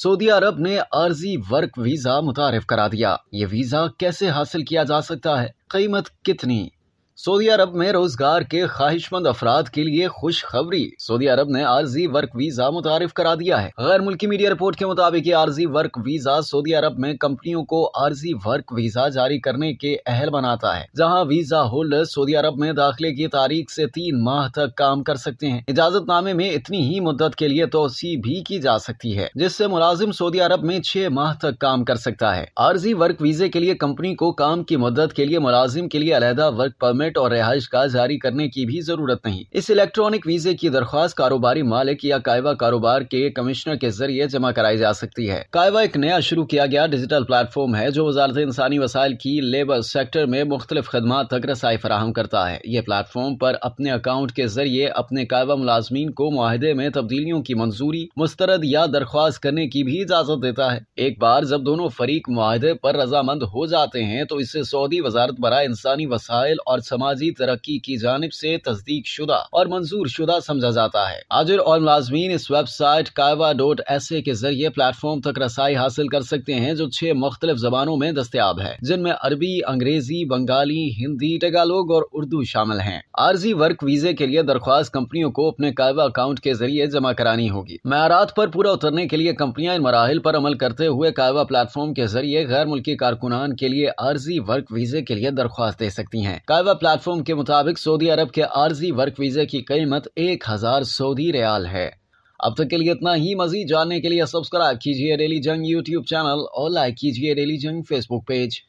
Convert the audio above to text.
Saudi अरब ने अर्जी work visa मुतारफ करा दिया ये वीज़ा कैसे हासिल किया जा सकता है कीमत कितनी सऊदी अरब में रोजगार के ख्वाहिशमंद अफराद के लिए खुशखबरी सऊदी अरब ने आर्जी वर्क वीजा मुतारफ करा दिया है गैर मुल्की मीडिया रिपोर्ट के मुताबिक ये आर्जी वर्क वीजा सऊदी अरब में कंपनियों को आर्जी वर्क वीजा जारी करने के अहल बनाता है जहां वीजा होल्डर सऊदी अरब में दाखिले की तारीख से तीन माह तक काम कर सकते हैं इजाजतनामे में इतनी ही मुद्दत के लिए तोसी भी की जा सकती है जिससे मुलाजिम सऊदी अरब में छह माह तक काम कर सकता है आर्जी वर्क वीजे के लिए कंपनी को काम की मदद के लिए मुलाजिम के लिए अलहदा वर्क परमिट परमिट और रिहाइश का जारी करने की भी जरूरत नहीं इस इलेक्ट्रॉनिक वीजे की दरख्वास्त कारोबारी मालिक या कायवा कारोबार के कमिश्नर के जरिए जमा कराई जा सकती है कायवा एक नया शुरू किया गया डिजिटल प्लेटफॉर्म है जो वजारत इंसानी वसाइल की लेबर सेक्टर में मुख्तलिफ खदमात तक रसाई फराहम करता है ये प्लेटफॉर्म पर अपने अकाउंट के जरिए अपने कायवा मुलाजमीन को माहदे में तब्दीलियों की मंजूरी मुस्तरद या दरख्वास्त करने की भी इजाजत देता है एक बार जब दोनों फरीक माहदे पर रजामंद हो जाते हैं तो इससे सऊदी वजारत बरा इंसानी वसाइल और समाजी तरक्की की जानब से तस्दीक शुदा और मंजूर शुदा समझा जाता है आजिर और मुलाजमीन इस website Qiwa dot S A के जरिए प्लेटफॉर्म तक रसाई हासिल कर सकते हैं जो छह मुख्तलिफ जबानों में दस्तियाब है जिनमें अरबी अंग्रेजी बंगाली हिंदी टगालोग और उर्दू शामिल है आर्जी वर्क वीजे के लिए दरख्वास्त कंपनियों को अपने कायवा अकाउंट के जरिए जमा करानी होगी मैारात पर पूरा उतरने के लिए कंपनियां इन मराहल पर अमल करते हुए कायवा प्लेटफॉर्म के जरिए गैर मुल्की कारकुनान के लिए आर्जी वर्क वीजे के लिए दरख्वास्त दे सकती है कायवा प्लेटफॉर्म के मुताबिक सऊदी अरब के आर्जी वर्क वीज़े की कीमत एक हज़ार सऊदी रियाल है अब तक के लिए इतना ही मजीद जानने के लिए सब्सक्राइब कीजिए डेली जंग यूट्यूब चैनल और लाइक कीजिए डेली जंग फेसबुक पेज